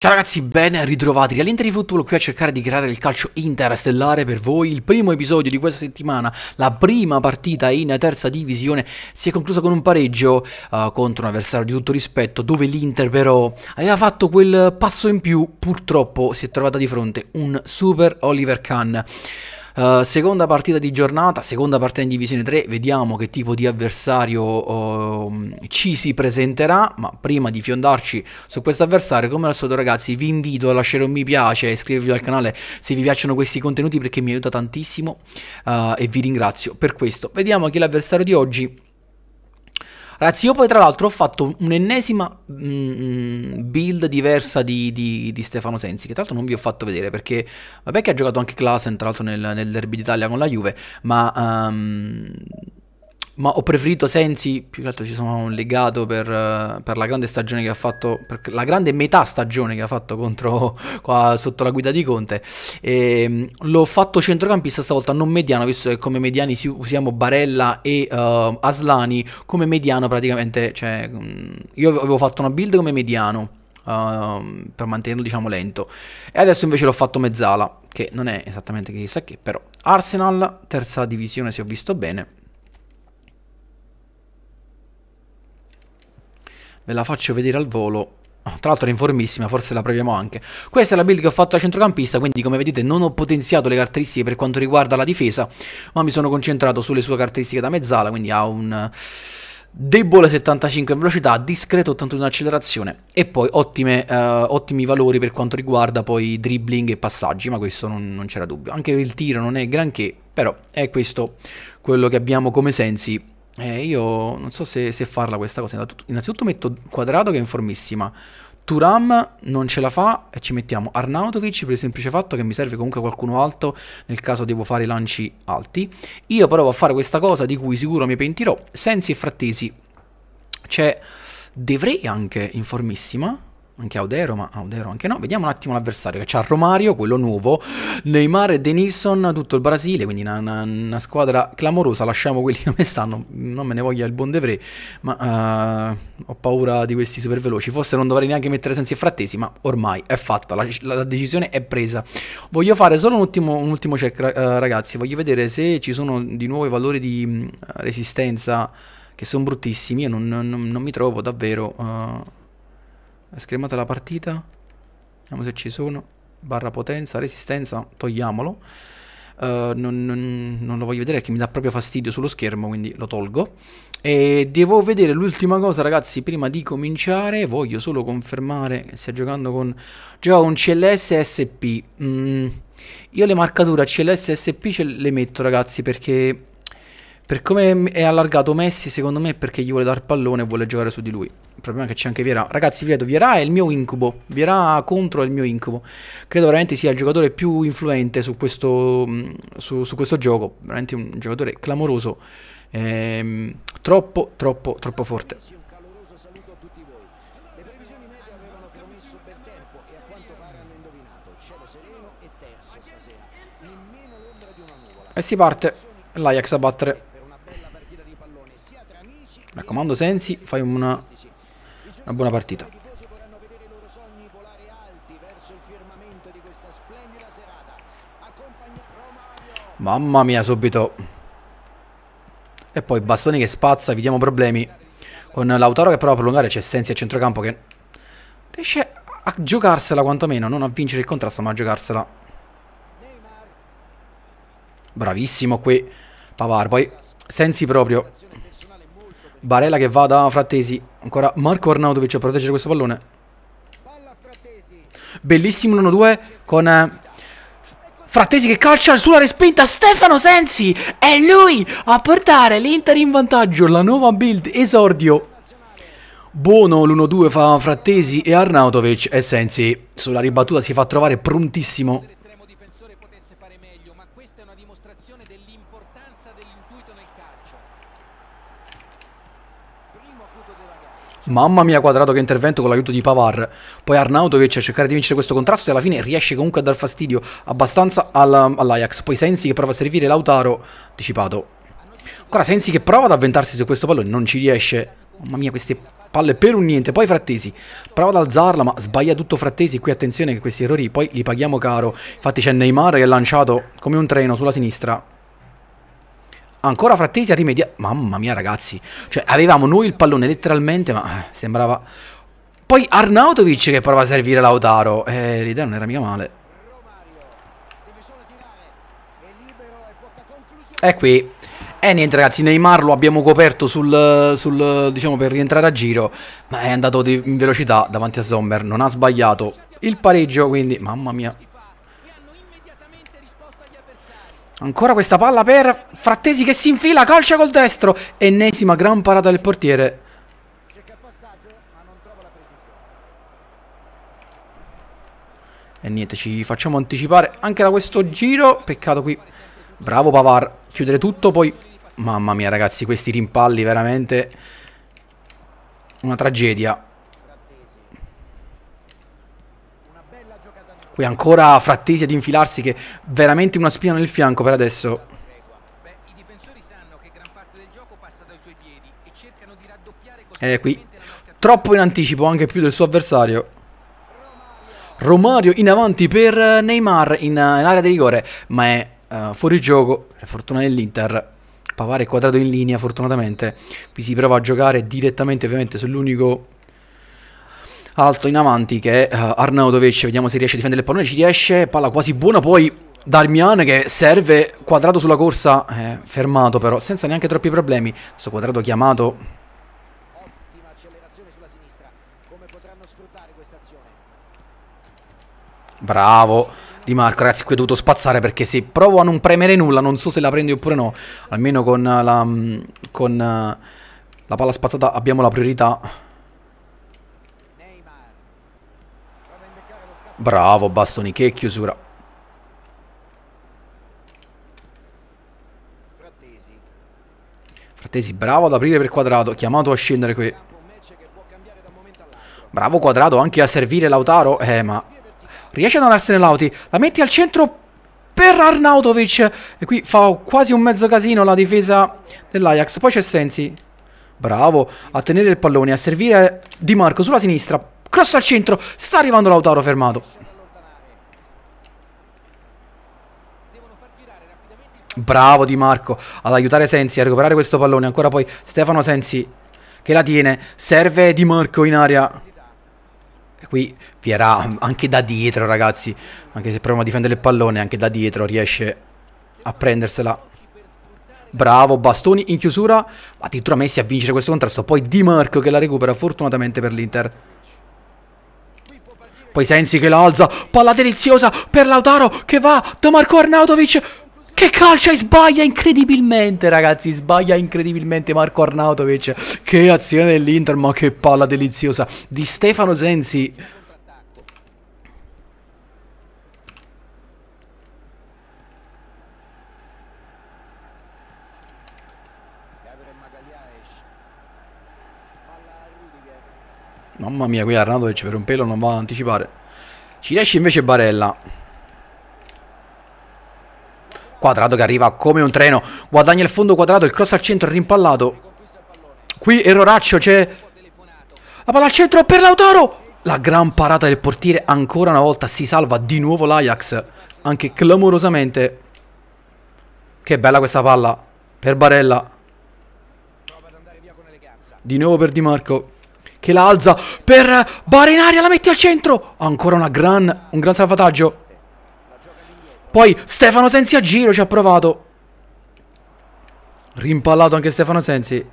Ciao ragazzi, ben ritrovati all'Inter di Futuro qui a cercare di creare il calcio interstellare per voi. Il primo episodio di questa settimana, la prima partita in terza divisione, si è conclusa con un pareggio uh, contro un avversario di tutto rispetto, dove l'Inter però aveva fatto quel passo in più, purtroppo si è trovata di fronte un super Oliver Kahn. Eh, seconda partita di giornata, seconda partita in Divisione 3, vediamo che tipo di avversario uh, ci si presenterà, ma prima di fiondarci su questo avversario, come al solito ragazzi, vi invito a lasciare un mi piace, e iscrivervi al canale se vi piacciono questi contenuti perché mi aiuta tantissimo uh, e vi ringrazio per questo. Vediamo chi è l'avversario di oggi. Ragazzi, io poi tra l'altro ho fatto un'ennesima mm, mm, build diversa di, di, di, Stefano Sensi, che tra l'altro non vi ho fatto vedere perché, vabbè che ha giocato anche Klassen tra l'altro nel, nel Derby d'Italia con la Juve, ma... Um, ma ho preferito Sensi, più che altro ci sono un legato per, per, la grande stagione che ha fatto, per la grande metà stagione che ha fatto contro, qua sotto la guida di Conte. E, ehm, l'ho fatto centrocampista stavolta, non mediano, visto che come mediani usiamo Barella e uh, Aslani, come mediano praticamente, cioè, mm, io avevo fatto una build come mediano. Uh, per mantenerlo diciamo lento e adesso invece l'ho fatto mezzala che non è esattamente chissà che però Arsenal terza divisione se ho visto bene Ve la faccio vedere al volo. tra l'altro è informissima, forse la proviamo anche. Questa è la build che ho fatto da centrocampista, quindi come vedete non ho potenziato le caratteristiche per quanto riguarda la difesa, ma mi sono concentrato sulle sue caratteristiche da mezzala, quindi ha un debole 75 in velocità, discreto 81 in accelerazione e poi ottime, eh, ottimi valori per quanto riguarda poi dribbling e passaggi, ma questo non, non c'era dubbio. Anche il tiro non è granché, però è questo quello che abbiamo come sensi eh, io non so se, se, farla questa cosa. Innanzitutto metto quadrato che è in formissima. Turam non ce la fa e ci mettiamo Arnautovic per il semplice fatto che mi serve comunque qualcuno alto nel caso devo fare i lanci alti. Io provo a fare questa cosa di cui sicuro mi pentirò. Sensi e Frattesi. C'è cioè, De anche in formissima anche Audero, ma Audero anche no. Vediamo un attimo l'avversario che c'ha Romario, quello nuovo, Neymar e Denison, tutto il Brasile, quindi una, una, una squadra clamorosa, lasciamo quelli come stanno, non me ne voglia il buon Devre, ma uh, ho paura di questi super veloci, forse non dovrei neanche mettere senza i frattesi, ma ormai è fatta, la, la decisione è presa. Voglio fare solo un ultimo, un ultimo check uh, ragazzi, voglio vedere se ci sono di nuovo i valori di mh, eh, resistenza che sono bruttissimi, io non, non, non, mi trovo davvero... Uh, è schermata la partita. Vediamo se ci sono. Barra potenza, resistenza, togliamolo. Uh, non, non, non, lo voglio vedere perché mi dà proprio fastidio sullo schermo, quindi lo tolgo. E devo vedere l'ultima cosa, ragazzi, prima di cominciare. Voglio solo confermare che stia giocando con... Gioca con CLSSP Mm, io le marcature CLSSP ce le metto, ragazzi, perché per come è allargato Messi, secondo me è perché gli vuole dar pallone e vuole giocare su di lui. Il problema è che c'è anche Vierà. Ragazzi, vi vedo, Vierà è il mio incubo. Vierà contro è il mio incubo. Credo veramente sia il giocatore più influente su questo, mm, su, su questo gioco. Veramente un giocatore clamoroso. Ehm, troppo, troppo, troppo forte. E eh, si parte l'Ajax a battere mi raccomando Sensi, fai una, una buona partita. Mamma mia, subito. E poi Bastoni che spazza, evitiamo problemi. Con Lautaro che prova a prolungare, c'è Sensi a centrocampo che riesce a giocarsela quantomeno, non a vincere il contrasto, ma a giocarsela. Bravissimo qui Pavar, poi Sensi proprio Barella che va da Frattesi. Ancora Marco Arnautovic a proteggere questo pallone. Bellissimo 1-2 con eh, Frattesi che calcia sulla respinta Stefano Sensi è lui a portare l'Inter in vantaggio la nuova build esordio Buono l'1-2 fa Frattesi e Arnautovic e Sensi sulla ribattuta si fa trovare prontissimo Mamma mia, quadrato che intervento con l'aiuto di Pavar. Poi Arnautovic a cercare di vincere questo contrasto e alla fine riesce comunque a dar fastidio abbastanza all'Ajax. Poi Sensi che prova a servire Lautaro, anticipato. Ancora Sensi che prova ad avventarsi su questo pallone, non ci riesce. Mamma mia, queste palle per un niente. Poi Frattesi prova ad alzarla, ma sbaglia tutto Frattesi. Qui attenzione che questi errori poi li paghiamo caro. Infatti c'è Neymar che è lanciato come un treno sulla sinistra ancora Frattesi ha rimediato. Mamma mia, ragazzi. Cioè, avevamo noi il pallone letteralmente, ma eh, sembrava. Poi Arnautovic che prova a servire Lautaro. Eh, l'idea non era mica male. E qui. E eh, niente ragazzi, Neymar lo abbiamo coperto sul, sul, diciamo per rientrare a giro, ma è andato in velocità davanti a Sommer, non ha sbagliato il pareggio, quindi mamma mia, Ancora questa palla per Frattesi che si infila, calcia col destro. Ennesima gran parata del portiere. E niente, ci facciamo anticipare anche da questo giro. Peccato qui. Bravo Pavar. Chiudere tutto, poi... Mamma mia ragazzi, questi rimpalli veramente... Una tragedia. Qui ancora Frattesi ad infilarsi che veramente una spina nel fianco per adesso. E eh, qui troppo in anticipo anche più del suo avversario. Romario in avanti per Neymar in, in area di rigore, ma è uh, fuori gioco, per fortuna dell'Inter. Pavare quadrato in linea fortunatamente. Qui si prova a giocare direttamente ovviamente sull'unico alto in avanti che uh, eh, Arnautovic, vediamo se riesce a difendere il pallone, ci riesce, palla quasi buona, poi Darmian che serve, quadrato sulla corsa, eh, fermato però, senza neanche troppi problemi, questo quadrato chiamato... Bravo Di Marco, ragazzi, qui ho dovuto spazzare perché se provo a non premere nulla, non so se la prendi oppure no, almeno con la, mm, con eh, la palla spazzata abbiamo la priorità Bravo, bastoni, che chiusura. Frattesi. Frattesi, bravo ad aprire per quadrato, chiamato a scendere qui. Bravo quadrato anche a servire Lautaro. Eh, ma riesce ad andarsene Lauti. La metti al centro per Arnautovic. E qui fa quasi un mezzo casino la difesa dell'Ajax. Poi c'è Sensi. Bravo a tenere il pallone, a servire Di Marco sulla sinistra. Cross al centro. Sta arrivando Lautaro fermato. Bravo Di Marco ad aiutare Sensi a recuperare questo pallone. Ancora poi Stefano Sensi che la tiene. Serve Di Marco in aria. E qui Pierà anche da dietro ragazzi. Anche se proviamo a difendere il pallone, anche da dietro riesce a prendersela. Bravo, Bastoni in chiusura. Addirittura Messi a vincere questo contrasto. Poi Di Marco che la recupera fortunatamente per l'Inter. Poi Sensi che la alza, palla deliziosa per Lautaro che va da Marco Arnautovic. Che calcia e sbaglia incredibilmente, ragazzi. Sbaglia incredibilmente Marco Arnautovic. Che azione dell'Inter, ma che palla deliziosa di Stefano Sensi. Mamma mia, qui Arnautovic per un pelo non va ad anticipare. Ci riesce invece Barella. Quadrato che arriva come un treno. Guadagna il fondo quadrato, il cross al centro, è rimpallato. Qui erroraccio, c'è... La palla al centro per Lautaro! La gran parata del portiere, ancora una volta si salva di nuovo l'Ajax. Anche clamorosamente. Che bella questa palla per Barella. Di nuovo per Di Marco che la alza per in aria, la metti al centro. Ancora una gran, un gran salvataggio. Poi Stefano Sensi a giro ci ha provato. Rimpallato anche Stefano Sensi.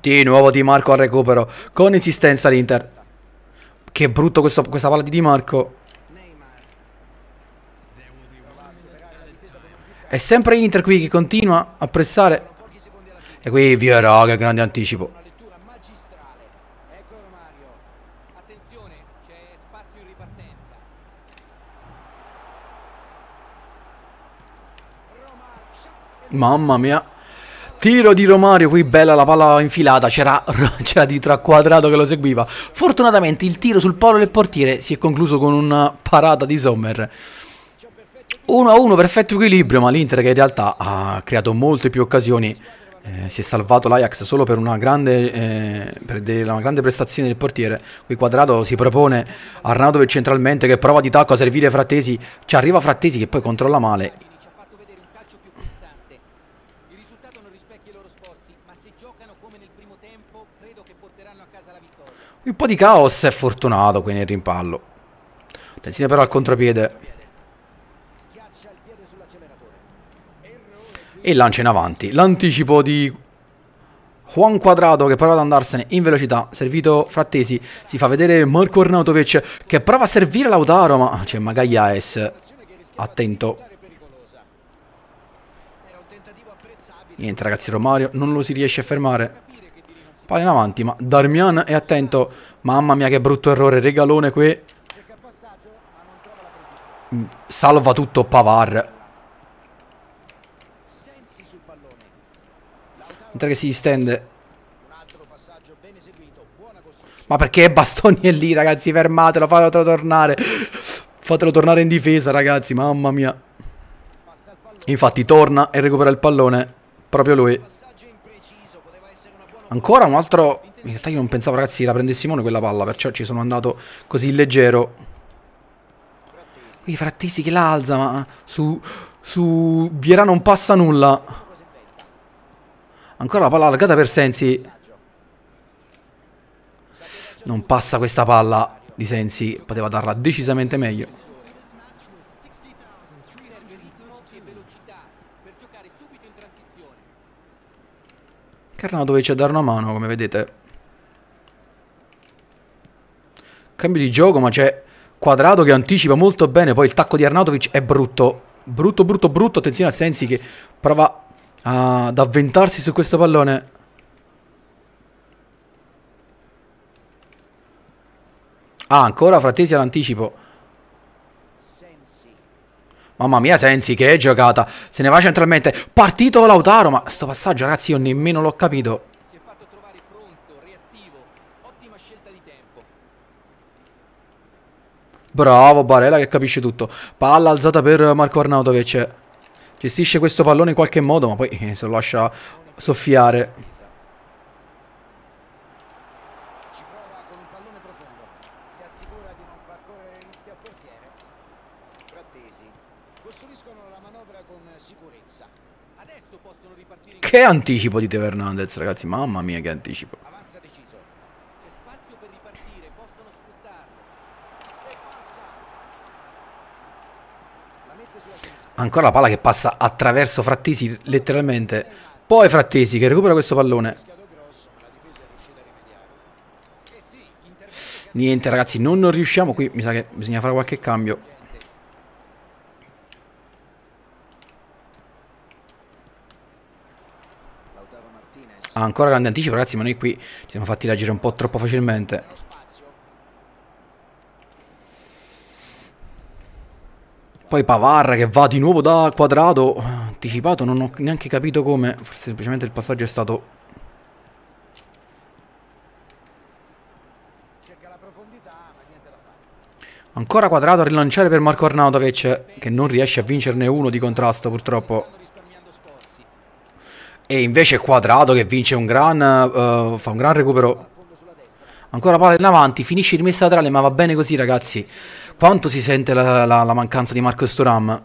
Di nuovo Di Marco al recupero. Con insistenza l'Inter. Che brutto questo, questa palla di Di Marco. È sempre l'Inter qui che continua a pressare. E qui Vieira che grande anticipo. Mamma mia. Tiro di Romario, qui bella la palla infilata, c'era, c'era dietro a Quadrato che lo seguiva. Fortunatamente il tiro sul polo del portiere si è concluso con una parata di Sommer. 1-1, perfetto equilibrio, ma l'Inter che in realtà ha creato molte più occasioni. Eh, si è salvato l'Ajax solo per una grande, eh, per una grande prestazione del portiere. Qui Quadrato si propone Arnautovic centralmente che prova di tacco a servire Frattesi. Ci arriva Frattesi che poi controlla male. Un po' di caos è fortunato qui nel rimpallo. Attenzione però al contropiede. E lancia in avanti. L'anticipo di Juan Quadrado che prova ad andarsene in velocità, servito Frattesi, si fa vedere Marco Arnautovic che prova a servire Lautaro, ma c'è Magagliaes, attento. Niente ragazzi, Romario non lo si riesce a fermare. Palla in avanti, ma Darmian è attento. Mamma mia che brutto errore, regalone qui. Mm, salva tutto Pavar. Mentre che si distende. Ma perché Bastoni è lì, ragazzi? Fermatelo, fatelo tornare. Fatelo tornare in difesa, ragazzi, mamma mia. Infatti torna e recupera il pallone. Proprio lui. Ancora un altro... In realtà io non pensavo, ragazzi, la prendessi noi quella palla, perciò ci sono andato così leggero. Qui Frattesi che la alza, ma su... Su... Vierà non passa nulla. Ancora la palla allargata per Sensi. Non passa questa palla di Sensi, poteva darla decisamente meglio. Carnautovic c'è dare una mano, come vedete. Cambio di gioco, ma c'è Quadrato che anticipa molto bene. Poi il tacco di Arnautovic è brutto. Brutto, brutto, brutto. Attenzione a Sensi che prova ad avventarsi su questo pallone. Ah, ancora Fratesi all'anticipo. Mamma mia, Sensi, che giocata. Se ne va centralmente. Partito Lautaro, ma sto passaggio, ragazzi, io nemmeno l'ho capito. Si è fatto trovare pronto, reattivo. Ottima scelta di tempo. Bravo Barella che capisce tutto. Palla alzata per Marco Arnautovic. Gestisce questo pallone in qualche modo, ma poi eh, se lo lascia soffiare. Frattesi costruiscono la manovra con sicurezza. Adesso possono ripartire Che anticipo di Teo Hernandez, ragazzi, mamma mia che anticipo. Avanza deciso. C'è spazio per ripartire, possono sfruttarlo. E passa. La mette sulla sinistra. Ancora la palla che passa attraverso Frattesi letteralmente. Poi Frattesi che recupera questo pallone. Eh Niente ragazzi, non, non riusciamo qui, mi sa che bisogna fare qualche cambio. ha ancora grande anticipo ragazzi ma noi qui ci siamo fatti reagire un po' troppo facilmente Poi Pavarra che va di nuovo da quadrato anticipato, non ho neanche capito come, forse semplicemente il passaggio è stato... Ancora quadrato a rilanciare per Marco Arnautovic che non riesce a vincerne uno di contrasto purtroppo. E invece Quadrato che vince un gran, uh, fa un gran recupero. Ancora palla in avanti, finisce rimessa laterale, ma va bene così ragazzi. Quanto si sente la, la, la mancanza di Marco Sturam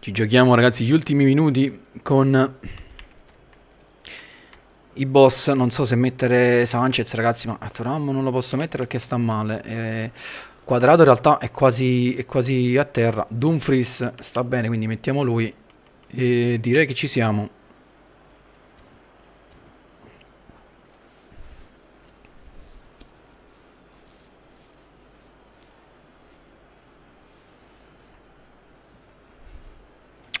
Ci giochiamo ragazzi gli ultimi minuti con i boss. Non so se mettere Sanchez ragazzi, ma a Toram non lo posso mettere perché sta male. Eh, quadrato in realtà è quasi, è quasi a terra. Dumfries sta bene, quindi mettiamo lui. E direi che ci siamo.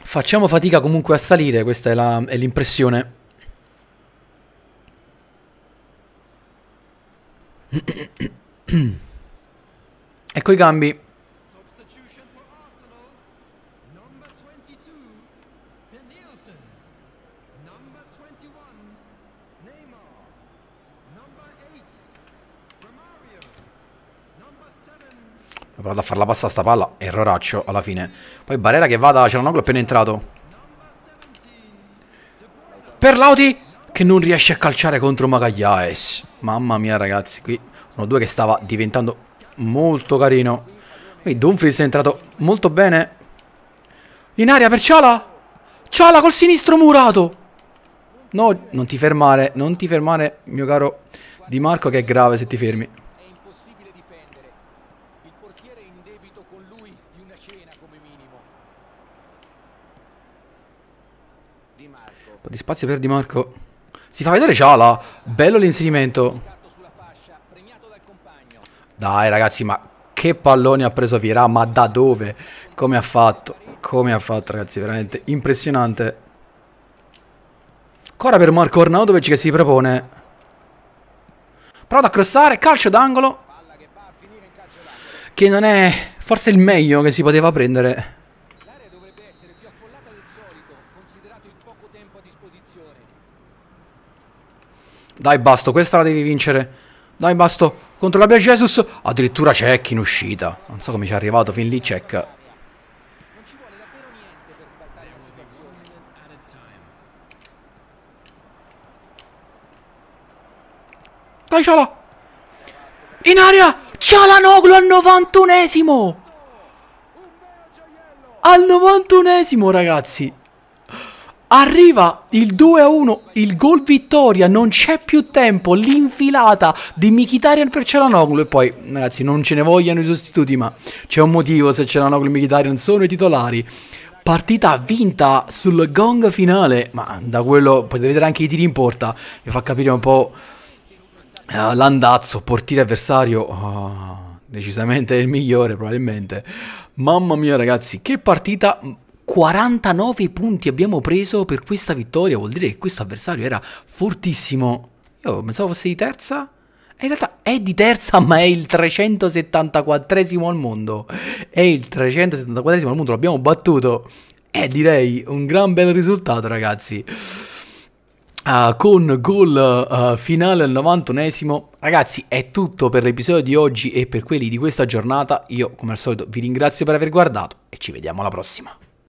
Facciamo fatica comunque a salire, questa è l'impressione. ecco i gambi. Number 21, Neymar. Number 8, Romario. Number 7. provato a farla passare sta palla, erroraccio alla fine. Poi Barella che vada. da Cialanoglu appena entrato. Per Lauti che non riesce a calciare contro Magagliaes. Mamma mia ragazzi, qui uno due che stava diventando molto carino. Qui Dumfries è entrato molto bene. In aria per Ciala. Ciala col sinistro murato. No, non ti fermare, non ti fermare, mio caro Di Marco, che è grave se ti fermi. Un po' di spazio per Di Marco. Si fa vedere Ciala. Bello l'inserimento. Dai ragazzi, ma che pallone ha preso Vira, ma da dove? Come ha fatto? Come ha fatto ragazzi, veramente impressionante. Ancora per Marco Arnaudovic che si propone. Prova a crossare, calcio d'angolo. Che non è forse il meglio che si poteva prendere. Dai Basto, questa la devi vincere. Dai Basto, contro la Bia Jesus. Addirittura Cech in uscita. Non so come ci è arrivato fin lì Cech. Dai Ciala! In aria! Cialanoglu al 91esimo! Al 91esimo ragazzi! Arriva il 2-1, il gol vittoria, non c'è più tempo, l'infilata di Mkhitaryan per Cialanoglu e poi ragazzi non ce ne vogliono i sostituti ma c'è un motivo se Cialanoglu e Mkhitaryan sono i titolari. Partita vinta sul gong finale, ma da quello potete vedere anche i tiri in porta, vi fa capire un po' Eh, landazzo, portiere avversario, oh, decisamente il migliore probabilmente. Mamma mia ragazzi, che partita 49 mm, punti abbiamo preso per questa vittoria, vuol dire che questo avversario era fortissimo. Io pensavo fosse di terza, e eh, in realtà è di terza, ma è il 374esimo al mondo. È il 374esimo al mondo, l'abbiamo battuto. È eh, direi un gran bel risultato, ragazzi. Uh, con gol uh, finale al 91esimo. Ragazzi, è tutto per l'episodio di oggi e per quelli di questa giornata. Io, come al solito, vi ringrazio per aver guardato e ci vediamo alla prossima.